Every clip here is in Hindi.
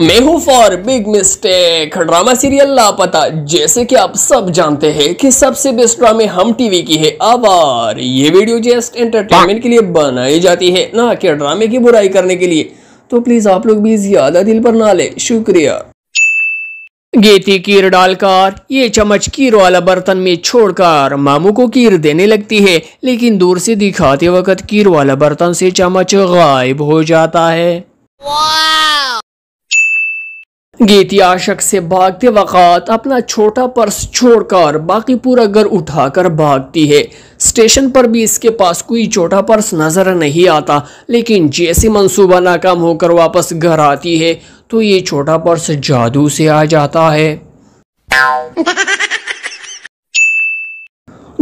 Mayhew for big mistake drama serial Laapata जैसे कि आप सब जानते हैं कि सबसे बेस्ट ड्रामे हम टीवी की है अब और ये वीडियो जस्ट एंटरटेनमेंट हाँ। के लिए बनाई जाती है ना कि ड्रामे की बुराई करने के लिए तो प्लीज आप लोग भी ज्यादा दिल पर ना ले शुक्रिया गेती कीर डालकर ये चम्मच कीर वाला बर्तन में छोड़कर मामू को कीर देने लगती है लेकिन दूर से दिखाते वक्त कीर वाला बर्तन से चम्मच गायब हो जाता है गीती आशक से भागते वक़ात अपना छोटा पर्स छोड़कर बाकी पूरा घर उठाकर भागती है स्टेशन पर भी इसके पास कोई छोटा पर्स नज़र नहीं आता लेकिन जैसे मंसूबा नाकाम होकर वापस घर आती है तो ये छोटा पर्स जादू से आ जाता है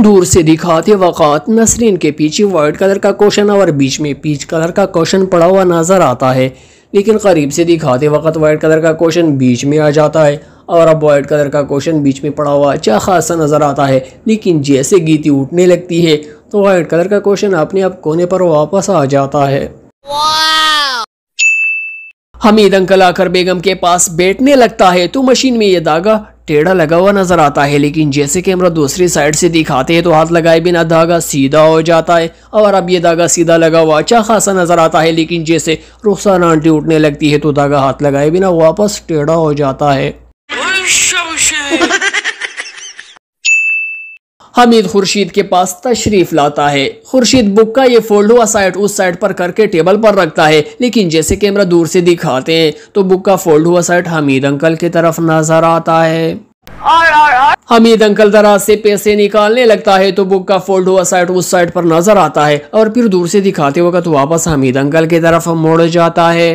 दूर से दिखाते वक़ात नसरीन के पीछे वाइट कलर का क्वेश्चन और बीच में पीच कलर का क्वेश्चन पड़ा हुआ नज़र आता है लेकिन करीब से दिखाते वक्त वाइट कलर का क्वेश्चन बीच में आ जाता है और अब वाइट कलर का क्वेश्चन बीच में पड़ा हुआ अच्छा खासा नज़र आता है लेकिन जैसे गीती उठने लगती है तो वाइट कलर का क्वेश्चन अपने आप कोने पर वापस आ जाता है हमीद अंकल आकर बेगम के पास बैठने लगता है तो मशीन में यह धागा टेढ़ा लगा हुआ नजर आता है लेकिन जैसे कैमरा दूसरी साइड से दिखाते हैं तो हाथ लगाए बिना धागा सीधा हो जाता है और अब ये धागा सीधा लगा हुआ अच्छा खासा नजर आता है लेकिन जैसे रुखसान आंटी उठने लगती है तो धागा हाथ लगाए बिना वापस टेढ़ा हो जाता है हमीद खुर्शीद के पास तशरीफ लाता है खुर्शीद बुक का ये फोल्ड हुआ साइड उस साइड पर करके टेबल पर रखता है लेकिन जैसे कैमरा दूर से दिखाते हैं तो बुक का फोल्ड हुआ साइड हमीद अंकल की तरफ नजर आता है हमीद अंकल दराज से पैसे निकालने लगता है तो बुक का फोल्ड हुआ साइड उस साइड पर नजर आता है और फिर दूर से दिखाते वक्त वापस हमीद अंकल की तरफ मोड़ जाता है